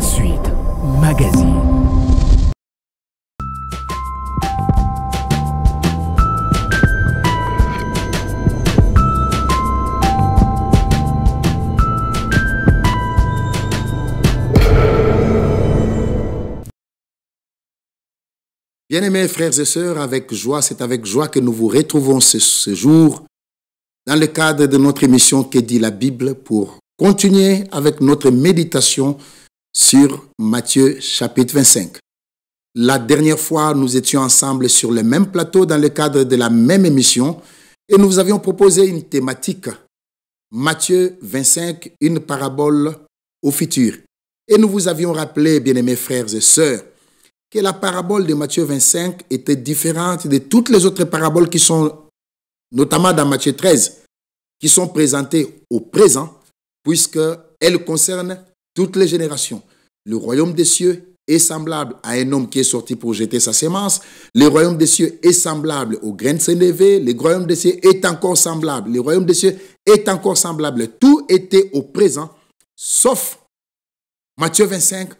suite, Magazine. Bien-aimés frères et sœurs, avec joie, c'est avec joie que nous vous retrouvons ce, jour dans le cadre de notre émission Que dit la Bible pour continuer avec notre méditation sur Matthieu chapitre 25. La dernière fois, nous étions ensemble sur le même plateau dans le cadre de la même émission et nous vous avions proposé une thématique. Matthieu 25, une parabole au futur. Et nous vous avions rappelé, bien-aimés frères et sœurs, que la parabole de Matthieu 25 était différente de toutes les autres paraboles qui sont, notamment dans Matthieu 13, qui sont présentées au présent, puisqu'elles concernent toutes les générations le royaume des cieux est semblable à un homme qui est sorti pour jeter sa semence. Le royaume des cieux est semblable aux graines s'élever. Le royaume des cieux est encore semblable. Le royaume des cieux est encore semblable. Tout était au présent, sauf Matthieu 25,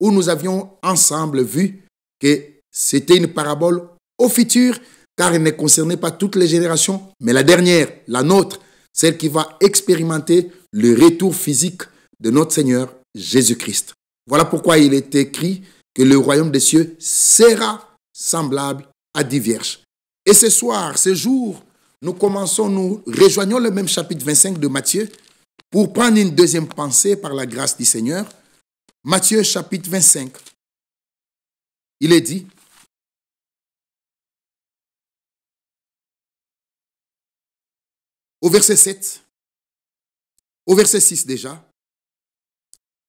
où nous avions ensemble vu que c'était une parabole au futur, car elle ne concernait pas toutes les générations, mais la dernière, la nôtre, celle qui va expérimenter le retour physique de notre Seigneur Jésus-Christ. Voilà pourquoi il est écrit que le royaume des cieux sera semblable à dix vierges. Et ce soir, ce jour, nous commençons, nous rejoignons le même chapitre 25 de Matthieu pour prendre une deuxième pensée par la grâce du Seigneur. Matthieu chapitre 25. Il est dit, au verset 7, au verset 6 déjà,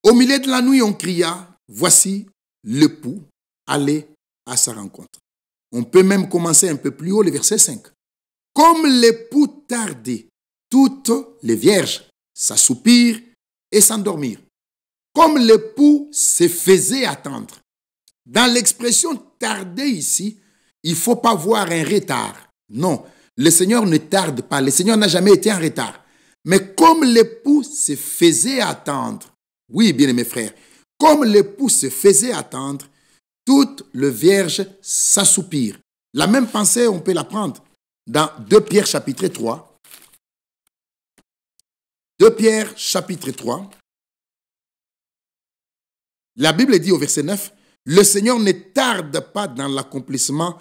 au milieu de la nuit, on cria, voici l'époux, aller à sa rencontre. On peut même commencer un peu plus haut, le verset 5. Comme l'époux tardait, toutes les vierges s'assoupirent et s'endormirent. Comme l'époux se faisait attendre. Dans l'expression tarder ici, il ne faut pas voir un retard. Non, le Seigneur ne tarde pas. Le Seigneur n'a jamais été en retard. Mais comme l'époux se faisait attendre, oui, bien-aimés frères, comme l'époux se faisait attendre, toute le vierge s'assoupire. La même pensée, on peut la prendre dans 2 Pierre chapitre 3. 2 Pierre chapitre 3. La Bible dit au verset 9, le Seigneur ne tarde pas dans l'accomplissement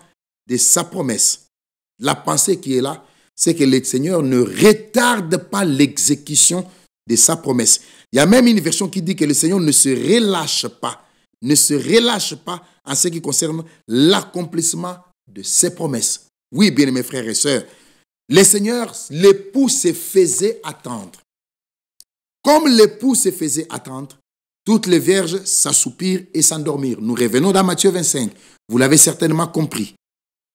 de sa promesse. La pensée qui est là, c'est que le Seigneur ne retarde pas l'exécution de sa promesse. Il y a même une version qui dit que le Seigneur ne se relâche pas, ne se relâche pas en ce qui concerne l'accomplissement de ses promesses. Oui, bien mes frères et sœurs, le Seigneur, l'époux se faisait attendre. Comme l'époux se faisait attendre, toutes les vierges s'assoupirent et s'endormirent. Nous revenons dans Matthieu 25. Vous l'avez certainement compris.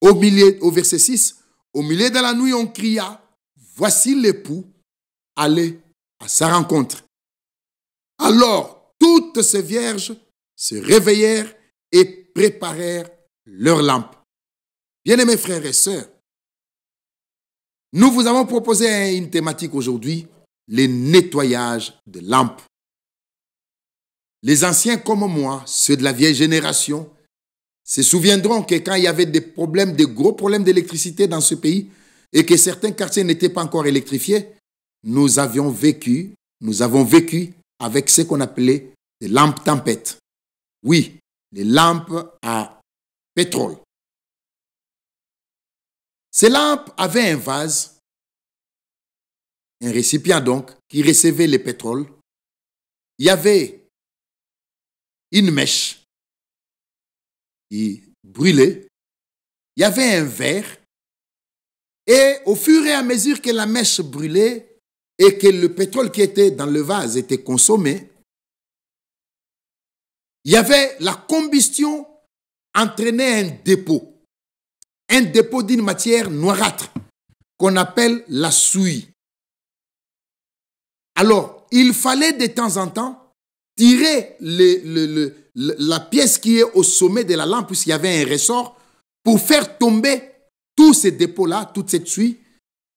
Au, milieu, au verset 6, au milieu de la nuit, on cria, voici l'époux, allez à sa rencontre. Alors toutes ces vierges se réveillèrent et préparèrent leurs lampes. Bien-aimés frères et sœurs, nous vous avons proposé une thématique aujourd'hui, les nettoyage de lampes. Les anciens comme moi, ceux de la vieille génération, se souviendront que quand il y avait des problèmes, des gros problèmes d'électricité dans ce pays, et que certains quartiers n'étaient pas encore électrifiés, nous avions vécu, nous avons vécu avec ce qu'on appelait des lampes tempêtes. Oui, les lampes à pétrole. Ces lampes avaient un vase, un récipient donc, qui recevait le pétrole. Il y avait une mèche qui brûlait. Il y avait un verre. Et au fur et à mesure que la mèche brûlait, et que le pétrole qui était dans le vase était consommé, il y avait la combustion entraînait un dépôt, un dépôt d'une matière noirâtre qu'on appelle la souille. Alors, il fallait de temps en temps tirer la pièce qui est au sommet de la lampe, puisqu'il y avait un ressort, pour faire tomber tous ces dépôts-là, toute cette suie.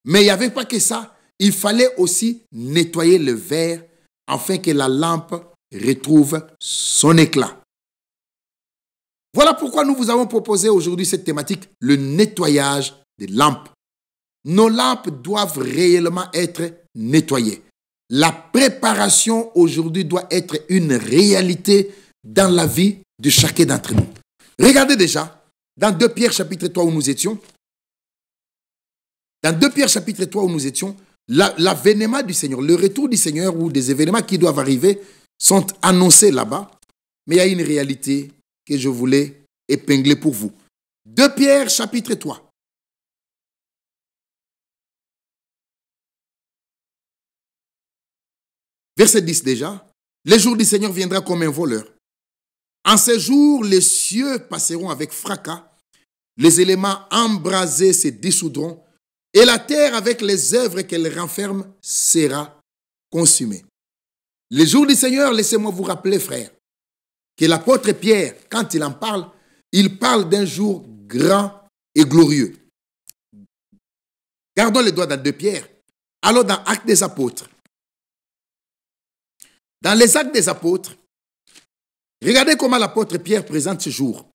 Mais il n'y avait pas que ça. Il fallait aussi nettoyer le verre afin que la lampe retrouve son éclat. Voilà pourquoi nous vous avons proposé aujourd'hui cette thématique, le nettoyage des lampes. Nos lampes doivent réellement être nettoyées. La préparation aujourd'hui doit être une réalité dans la vie de chacun d'entre nous. Regardez déjà, dans 2 Pierre chapitre 3 où nous étions, dans 2 Pierre chapitre 3 où nous étions, l'avènement du Seigneur, le retour du Seigneur ou des événements qui doivent arriver sont annoncés là-bas. Mais il y a une réalité que je voulais épingler pour vous. 2 Pierre chapitre 3. Verset 10 déjà. Les jours du Seigneur viendra comme un voleur. En ces jours, les cieux passeront avec fracas, les éléments embrasés se dissoudront, et la terre avec les œuvres qu'elle renferme sera consumée. Les jours du Seigneur, laissez-moi vous rappeler, frère, que l'apôtre Pierre, quand il en parle, il parle d'un jour grand et glorieux. Gardons les doigts dans deux pierres. Allons dans Actes des Apôtres. Dans les Actes des Apôtres, regardez comment l'apôtre Pierre présente ce jour.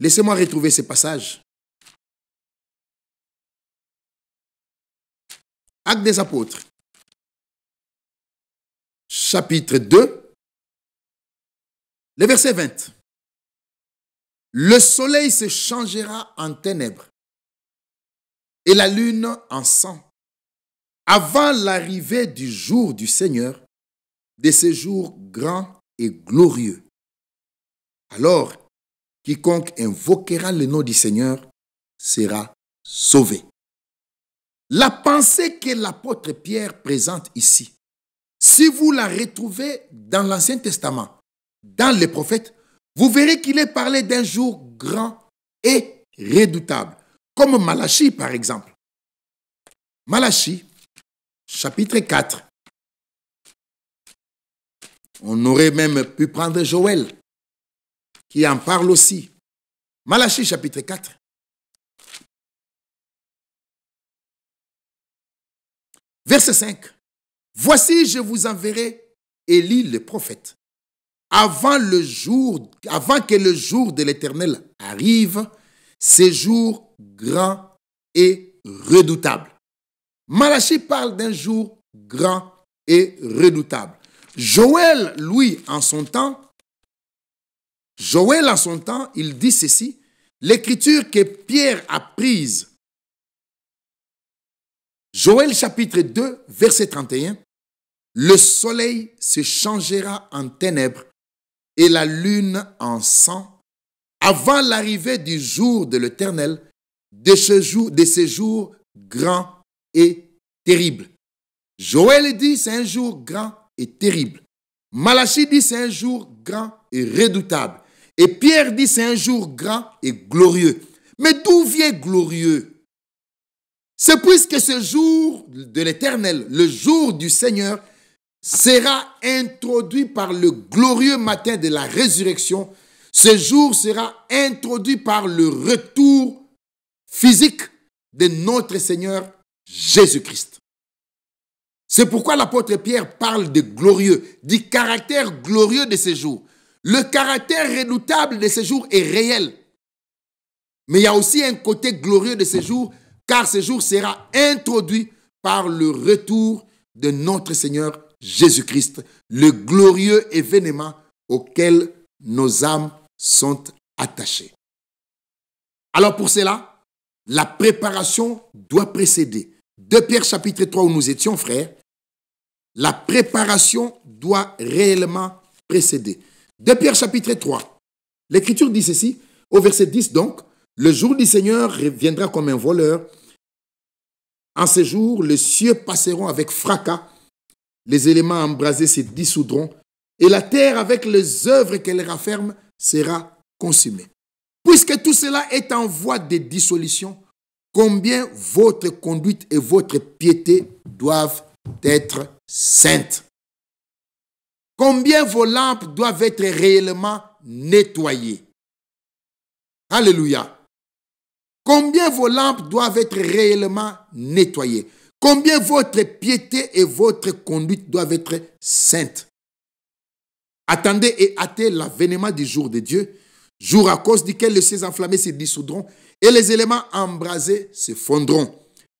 Laissez-moi retrouver ce passage. Acte des apôtres, chapitre 2, le verset 20. Le soleil se changera en ténèbres et la lune en sang avant l'arrivée du jour du Seigneur, de ce jour grand et glorieux. Alors Quiconque invoquera le nom du Seigneur sera sauvé. La pensée que l'apôtre Pierre présente ici, si vous la retrouvez dans l'Ancien Testament, dans les prophètes, vous verrez qu'il est parlé d'un jour grand et redoutable, comme Malachie par exemple. Malachie, chapitre 4. On aurait même pu prendre Joël qui en parle aussi. Malachie chapitre 4. Verset 5. Voici, je vous enverrai Élie le prophète avant, le jour, avant que le jour de l'Éternel arrive, jours grand et redoutable. Malachie parle d'un jour grand et redoutable. Joël, lui, en son temps, Joël, en son temps, il dit ceci, l'écriture que Pierre a prise, Joël chapitre 2, verset 31, le soleil se changera en ténèbres et la lune en sang avant l'arrivée du jour de l'Éternel, de ce jour, de grand et terrible. Joël dit c'est un jour grand et terrible. Malachie dit c'est un jour grand et redoutable. Et Pierre dit, c'est un jour grand et glorieux. Mais d'où vient glorieux C'est puisque ce jour de l'Éternel, le jour du Seigneur, sera introduit par le glorieux matin de la résurrection. Ce jour sera introduit par le retour physique de notre Seigneur Jésus-Christ. C'est pourquoi l'apôtre Pierre parle de glorieux, du caractère glorieux de ce jour. Le caractère redoutable de ces jours est réel. Mais il y a aussi un côté glorieux de ces jours, car ce jour sera introduit par le retour de notre Seigneur Jésus-Christ, le glorieux événement auquel nos âmes sont attachées. Alors pour cela, la préparation doit précéder. De Pierre chapitre 3 où nous étions, frères, la préparation doit réellement précéder. De Pierre chapitre 3, l'Écriture dit ceci, au verset 10 donc, le jour du Seigneur reviendra comme un voleur. En ce jour, les cieux passeront avec fracas, les éléments embrasés se dissoudront, et la terre avec les œuvres qu'elle rafferme sera consumée. Puisque tout cela est en voie de dissolution, combien votre conduite et votre piété doivent être saintes. Combien vos lampes doivent être réellement nettoyées Alléluia. Combien vos lampes doivent être réellement nettoyées Combien votre piété et votre conduite doivent être saintes Attendez et hâtez l'avènement du jour de Dieu, jour à cause duquel les cieux enflammés se dissoudront et les éléments embrasés se fondront.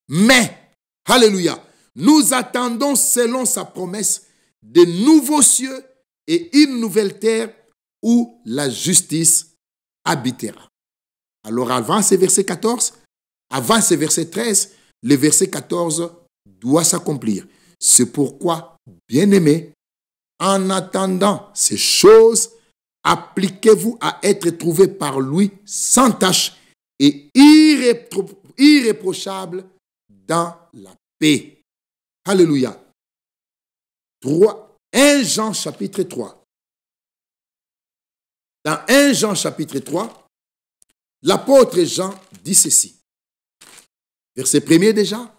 Mais, Alléluia, nous attendons selon sa promesse de nouveaux cieux et une nouvelle terre où la justice habitera. Alors avant ce verset 14, avant ce verset 13, le verset 14 doit s'accomplir. C'est pourquoi, bien-aimés, en attendant ces choses, appliquez-vous à être trouvés par lui sans tache et irréprochable dans la paix. Alléluia. 3, 1 Jean chapitre 3. Dans 1 Jean chapitre 3, l'apôtre Jean dit ceci. Verset premier déjà,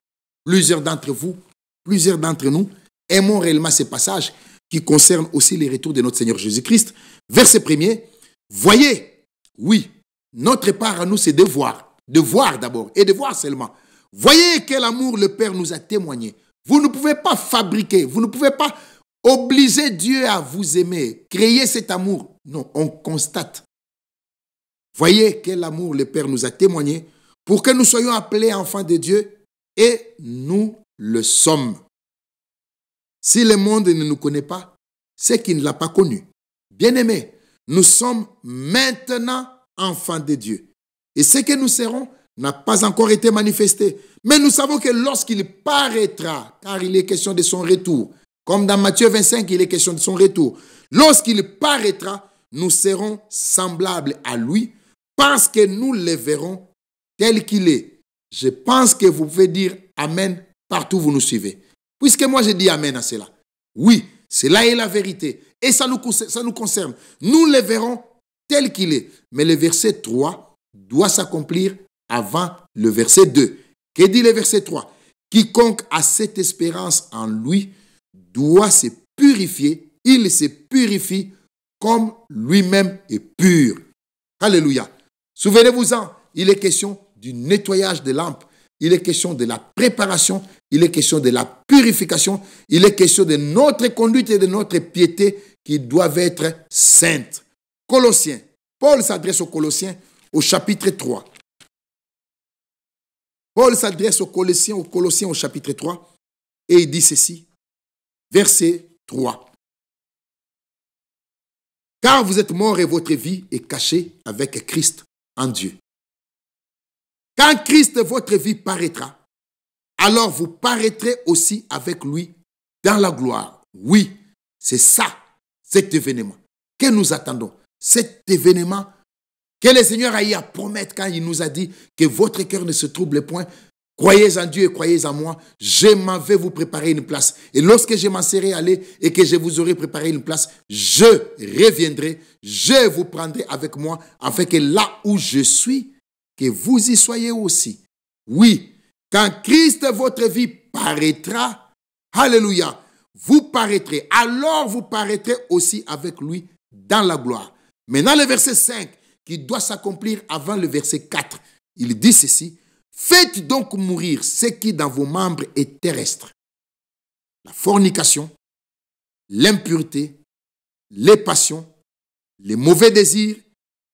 plusieurs d'entre vous, plusieurs d'entre nous aimons réellement ces passages qui concerne aussi les retours de notre Seigneur Jésus-Christ. Verset premier, voyez, oui, notre part à nous c'est de voir, de voir d'abord et de voir seulement. Voyez quel amour le Père nous a témoigné vous ne pouvez pas fabriquer, vous ne pouvez pas obliger Dieu à vous aimer, créer cet amour. Non, on constate. Voyez quel amour le Père nous a témoigné pour que nous soyons appelés enfants de Dieu et nous le sommes. Si le monde ne nous connaît pas, c'est qu'il ne l'a pas connu. Bien-aimés, nous sommes maintenant enfants de Dieu. Et ce que nous serons, n'a pas encore été manifesté. Mais nous savons que lorsqu'il paraîtra, car il est question de son retour, comme dans Matthieu 25, il est question de son retour, lorsqu'il paraîtra, nous serons semblables à lui parce que nous le verrons tel qu'il est. Je pense que vous pouvez dire Amen partout où vous nous suivez. Puisque moi j'ai dit Amen à cela. Oui, cela est la vérité. Et ça nous, ça nous concerne. Nous le verrons tel qu'il est. Mais le verset 3 doit s'accomplir avant le verset 2. Que dit le verset 3 Quiconque a cette espérance en lui doit se purifier. Il se purifie comme lui-même est pur. Alléluia. Souvenez-vous-en, il est question du nettoyage des lampes. Il est question de la préparation, il est question de la purification, il est question de notre conduite et de notre piété qui doivent être saintes. Colossiens. Paul s'adresse aux Colossiens au chapitre 3. Paul s'adresse aux Colossiens, au chapitre 3 et il dit ceci, verset 3. Car vous êtes mort et votre vie est cachée avec Christ en Dieu. Quand Christ, votre vie, paraîtra, alors vous paraîtrez aussi avec lui dans la gloire. Oui, c'est ça, cet événement que nous attendons. Cet événement que le Seigneur a à promettre quand il nous a dit que votre cœur ne se trouble point. Croyez en Dieu et croyez en moi. Je m'en vais vous préparer une place. Et lorsque je m'en serai allé et que je vous aurai préparé une place, je reviendrai, je vous prendrai avec moi, afin que là où je suis, que vous y soyez aussi. Oui, quand Christ votre vie paraîtra, Alléluia, vous paraîtrez. Alors vous paraîtrez aussi avec lui dans la gloire. Maintenant, le verset 5 qui doit s'accomplir avant le verset 4. Il dit ceci, Faites donc mourir ce qui dans vos membres est terrestre. La fornication, l'impureté, les passions, les mauvais désirs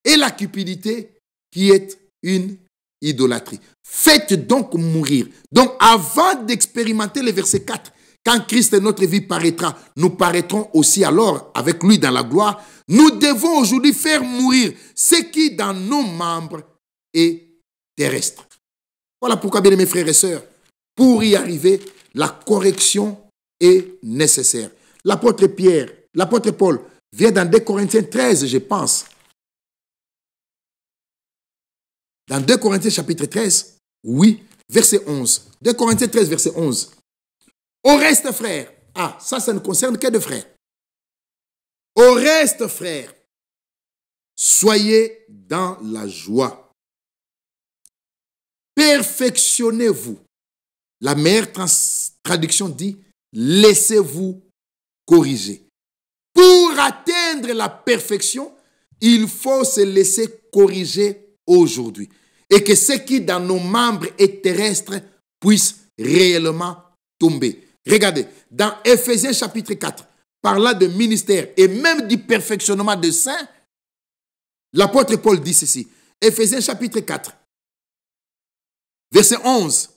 et la cupidité qui est une idolâtrie. Faites donc mourir. Donc avant d'expérimenter le verset 4, quand Christ et notre vie paraîtra, nous paraîtrons aussi alors avec lui dans la gloire. Nous devons aujourd'hui faire mourir ce qui dans nos membres est terrestre. Voilà pourquoi, bien mes frères et sœurs, pour y arriver, la correction est nécessaire. L'apôtre Pierre, l'apôtre Paul vient dans 2 Corinthiens 13, je pense. Dans 2 Corinthiens chapitre 13, oui, verset 11. 2 Corinthiens 13, verset 11. Au reste, frères. Ah, ça, ça ne concerne que de frères. Au reste, frères, soyez dans la joie. Perfectionnez-vous. La meilleure traduction dit, laissez-vous corriger. Pour atteindre la perfection, il faut se laisser corriger aujourd'hui. Et que ce qui dans nos membres est terrestre puisse réellement tomber. Regardez, dans Ephésiens chapitre 4, par là de ministère et même du perfectionnement de saints, l'apôtre Paul dit ceci. Éphésiens chapitre 4, verset 11.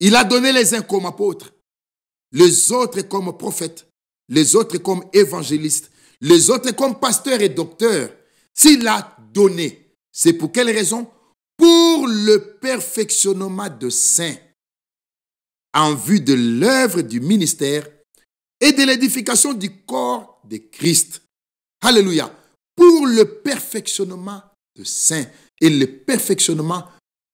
Il a donné les uns comme apôtres, les autres comme prophètes, les autres comme évangélistes, les autres comme pasteurs et docteurs. S'il a donné, c'est pour quelle raison Pour le perfectionnement de saints en vue de l'œuvre du ministère et de l'édification du corps de Christ. Alléluia. Pour le perfectionnement de saint Et le perfectionnement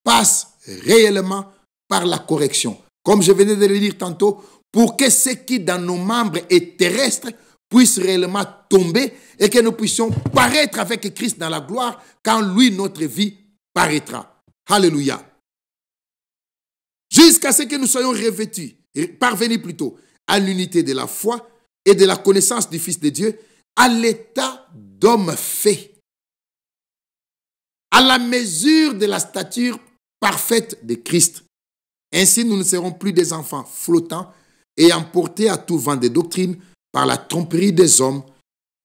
passe réellement par la correction. Comme je venais de le dire tantôt, pour que ce qui dans nos membres est terrestre puisse réellement tomber et que nous puissions paraître avec Christ dans la gloire quand lui, notre vie, paraîtra. Alléluia jusqu'à ce que nous soyons revêtus, parvenus plutôt, à l'unité de la foi et de la connaissance du Fils de Dieu, à l'état d'homme fait, à la mesure de la stature parfaite de Christ. Ainsi, nous ne serons plus des enfants flottants et emportés à tout vent des doctrines par la tromperie des hommes,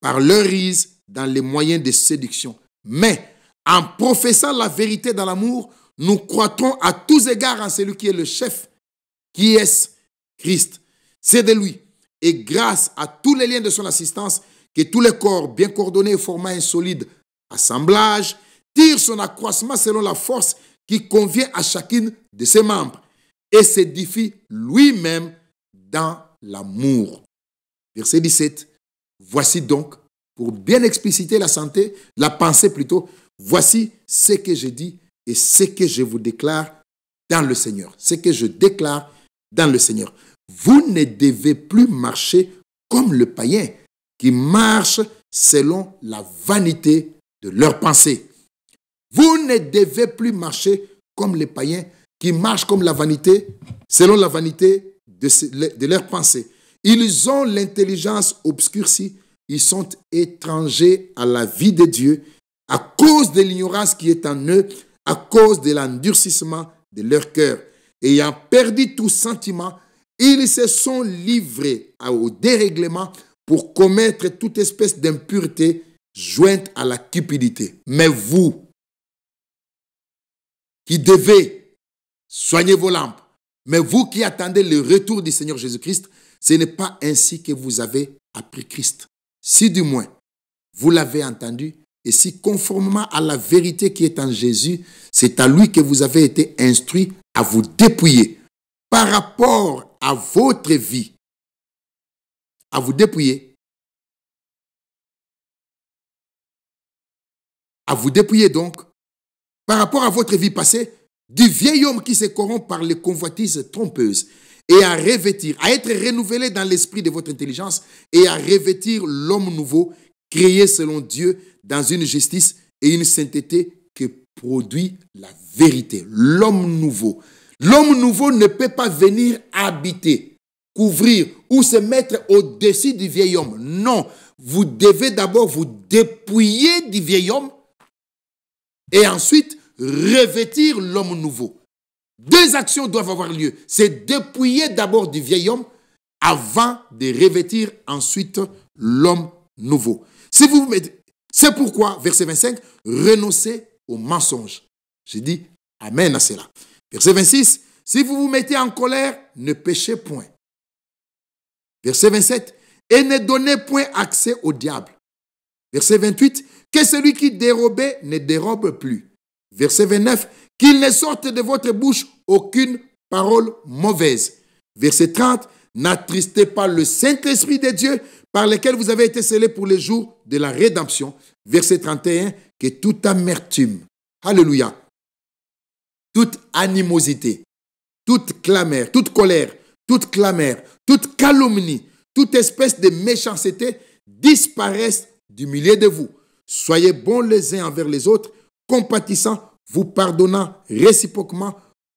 par leur rise dans les moyens de séduction. Mais en professant la vérité dans l'amour, nous croitons à tous égards en celui qui est le chef, qui est Christ. C'est de lui, et grâce à tous les liens de son assistance, que tous les corps bien coordonnés formant un solide assemblage, tire son accroissement selon la force qui convient à chacune de ses membres et s'édifie lui-même dans l'amour. Verset 17. Voici donc, pour bien expliciter la santé, la pensée plutôt, voici ce que j'ai dit et ce que je vous déclare dans le Seigneur. Ce que je déclare dans le Seigneur. Vous ne devez plus marcher comme le païen qui marche selon la vanité de leurs pensées. Vous ne devez plus marcher comme les païens qui marchent comme la vanité, selon la vanité de, de leurs pensées. Ils ont l'intelligence obscurcie, ils sont étrangers à la vie de Dieu à cause de l'ignorance qui est en eux à cause de l'endurcissement de leur cœur. Ayant perdu tout sentiment, ils se sont livrés au dérèglement pour commettre toute espèce d'impureté jointe à la cupidité. Mais vous, qui devez soigner vos lampes, mais vous qui attendez le retour du Seigneur Jésus-Christ, ce n'est pas ainsi que vous avez appris Christ. Si du moins vous l'avez entendu et si conformément à la vérité qui est en Jésus, c'est à lui que vous avez été instruit à vous dépouiller par rapport à votre vie, à vous dépouiller. À vous dépouiller donc par rapport à votre vie passée du vieil homme qui se corrompt par les convoitises trompeuses et à revêtir, à être renouvelé dans l'esprit de votre intelligence et à revêtir l'homme nouveau créé selon Dieu dans une justice et une sainteté que produit la vérité, l'homme nouveau. L'homme nouveau ne peut pas venir habiter, couvrir ou se mettre au-dessus du vieil homme. Non, vous devez d'abord vous dépouiller du vieil homme et ensuite revêtir l'homme nouveau. Deux actions doivent avoir lieu. C'est dépouiller d'abord du vieil homme avant de revêtir ensuite l'homme nouveau vous c'est pourquoi, verset 25, renoncez au mensonge. J'ai dit Amen à cela. Verset 26, si vous vous mettez en colère, ne péchez point. Verset 27, et ne donnez point accès au diable. Verset 28, que celui qui dérobait ne dérobe plus. Verset 29, qu'il ne sorte de votre bouche aucune parole mauvaise. Verset 30, n'attristez pas le Saint-Esprit de Dieu par lesquels vous avez été scellés pour les jours de la rédemption. Verset 31, que toute amertume, alléluia, toute animosité, toute clamère, toute colère, toute clamère, toute calomnie, toute espèce de méchanceté disparaissent du milieu de vous. Soyez bons les uns envers les autres, compatissants, vous pardonnant réciproquement,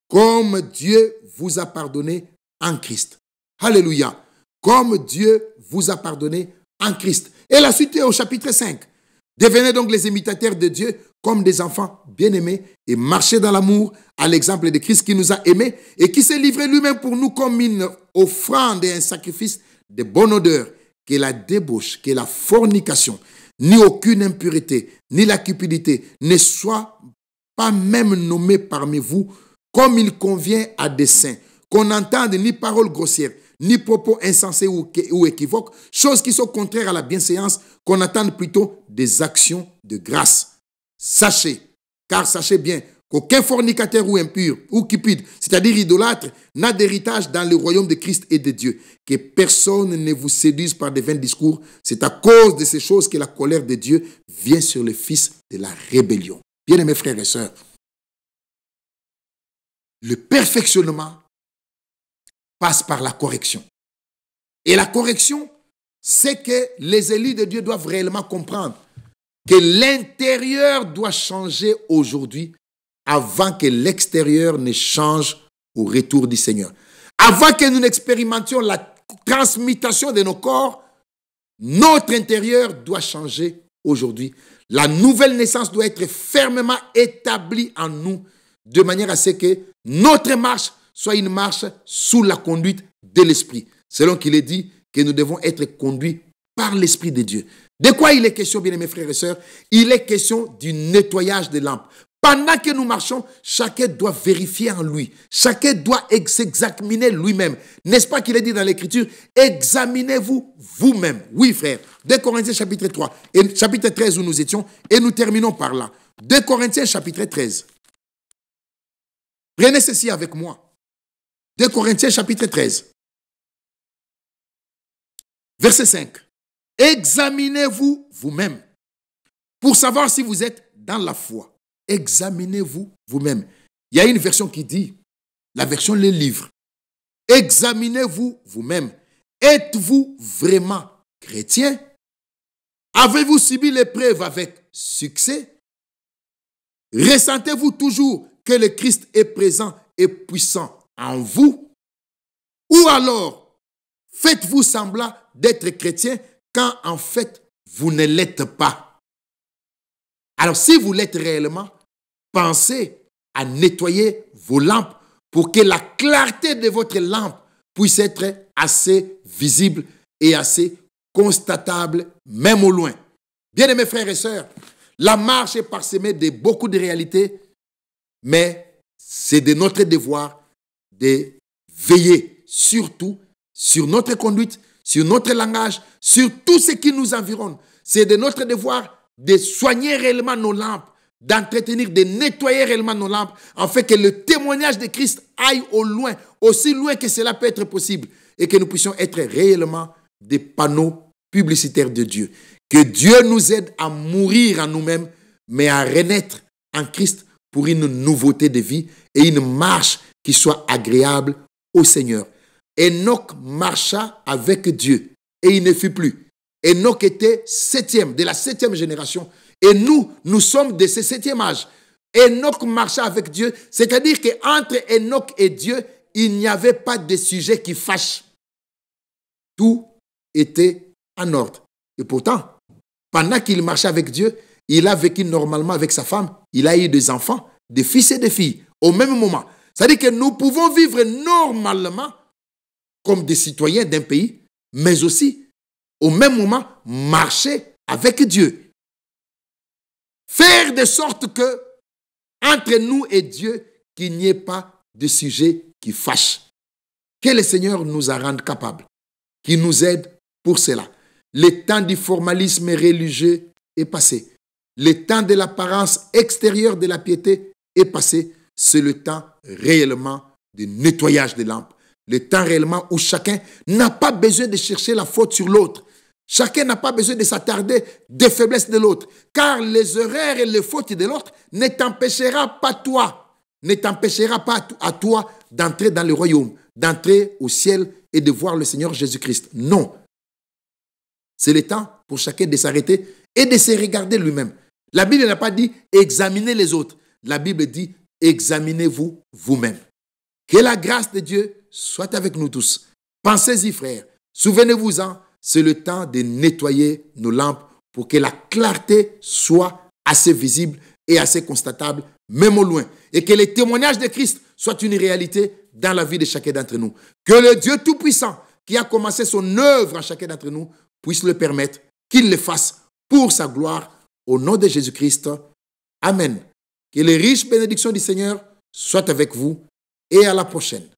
comme Dieu vous a pardonné en Christ. Alléluia. Comme Dieu vous a pardonné en Christ. Et la suite est au chapitre 5. Devenez donc les imitateurs de Dieu comme des enfants bien-aimés et marchez dans l'amour à l'exemple de Christ qui nous a aimés et qui s'est livré lui-même pour nous comme une offrande et un sacrifice de bonne odeur, que la débauche, que la fornication, ni aucune impureté, ni la cupidité ne soient pas même nommés parmi vous, comme il convient à des saints, qu'on n'entende ni paroles grossières, ni propos insensés ou, équivoques, choses qui sont contraires à la bienséance, qu'on attende plutôt des actions de grâce. Sachez, car sachez bien qu'aucun fornicateur ou impur ou cupide, c'est-à-dire idolâtre, n'a d'héritage dans le royaume de Christ et de Dieu. Que personne ne vous séduise par des vains discours. C'est à cause de ces choses que la colère de Dieu vient sur le fils de la rébellion. Bien-aimés frères et sœurs, le perfectionnement passe par la correction. Et la correction, c'est que les élus de Dieu doivent réellement comprendre que l'intérieur doit changer aujourd'hui avant que l'extérieur ne change au retour du Seigneur. Avant que nous n'expérimentions la transmutation de nos corps, notre intérieur doit changer aujourd'hui. La nouvelle naissance doit être fermement établie en nous, de manière à ce que notre marche soit une marche sous la conduite de l'Esprit. Selon qu'il est dit que nous devons être conduits par l'Esprit de Dieu. De quoi il est question, bien mes frères et sœurs Il est question du nettoyage des lampes. Pendant que nous marchons, chacun doit vérifier en lui. Chacun doit s'examiner lui-même. N'est-ce pas qu'il est dit dans l'Écriture Examinez-vous vous-même. Oui, frère. 2 Corinthiens chapitre 3 et chapitre 13 où nous étions et nous terminons par là. 2 Corinthiens chapitre 13. Prenez ceci avec moi. 2 Corinthiens chapitre 13. Verset 5. Examinez-vous vous-même pour savoir si vous êtes dans la foi. Examinez-vous vous-même. Il y a une version qui dit, la version les livres. Examinez-vous vous-même. Êtes-vous vraiment chrétien Avez-vous subi l'épreuve avec succès Ressentez-vous toujours que le Christ est présent et puissant en vous, ou alors faites-vous semblant d'être chrétien quand en fait vous ne l'êtes pas. Alors si vous l'êtes réellement, pensez à nettoyer vos lampes pour que la clarté de votre lampe puisse être assez visible et assez constatable, même au loin. Bien aimés frères et sœurs, la marche est parsemée de beaucoup de réalités, mais c'est de notre devoir de veiller surtout sur notre conduite, sur notre langage, sur tout ce qui nous environne. C'est de notre devoir de soigner réellement nos lampes, d'entretenir, de nettoyer réellement nos lampes, afin que le témoignage de Christ aille au loin, aussi loin que cela peut être possible, et que nous puissions être réellement des panneaux publicitaires de Dieu. Que Dieu nous aide à mourir en nous-mêmes, mais à renaître en Christ pour une nouveauté de vie et une marche qui soit agréable au Seigneur. Enoch marcha avec Dieu et il ne fut plus. Enoch était septième, de la septième génération. Et nous, nous sommes de ce septième âge. Enoch marcha avec Dieu, c'est-à-dire qu'entre Enoch et Dieu, il n'y avait pas de sujet qui fâche. Tout était en ordre. Et pourtant, pendant qu'il marchait avec Dieu, il a vécu normalement avec sa femme. Il a eu des enfants, des fils et des filles, au même moment. C'est-à-dire que nous pouvons vivre normalement comme des citoyens d'un pays, mais aussi, au même moment, marcher avec Dieu. Faire de sorte que, entre nous et Dieu, qu'il n'y ait pas de sujet qui fâche. Que le Seigneur nous a rende capables, qu'il nous aide pour cela. Le temps du formalisme religieux est passé. Le temps de l'apparence extérieure de la piété est passé c'est le temps réellement de nettoyage des lampes. Le temps réellement où chacun n'a pas besoin de chercher la faute sur l'autre. Chacun n'a pas besoin de s'attarder des faiblesses de l'autre. Car les erreurs et les fautes de l'autre ne t'empêchera pas toi, ne t'empêchera pas à toi d'entrer dans le royaume, d'entrer au ciel et de voir le Seigneur Jésus-Christ. Non. C'est le temps pour chacun de s'arrêter et de se regarder lui-même. La Bible n'a pas dit examiner les autres. La Bible dit examinez-vous vous-même. Que la grâce de Dieu soit avec nous tous. Pensez-y, frères. Souvenez-vous-en, c'est le temps de nettoyer nos lampes pour que la clarté soit assez visible et assez constatable, même au loin. Et que les témoignages de Christ soient une réalité dans la vie de chacun d'entre nous. Que le Dieu Tout-Puissant, qui a commencé son œuvre en chacun d'entre nous, puisse le permettre, qu'il le fasse pour sa gloire, au nom de Jésus-Christ. Amen. Et les riches bénédictions du Seigneur soient avec vous et à la prochaine.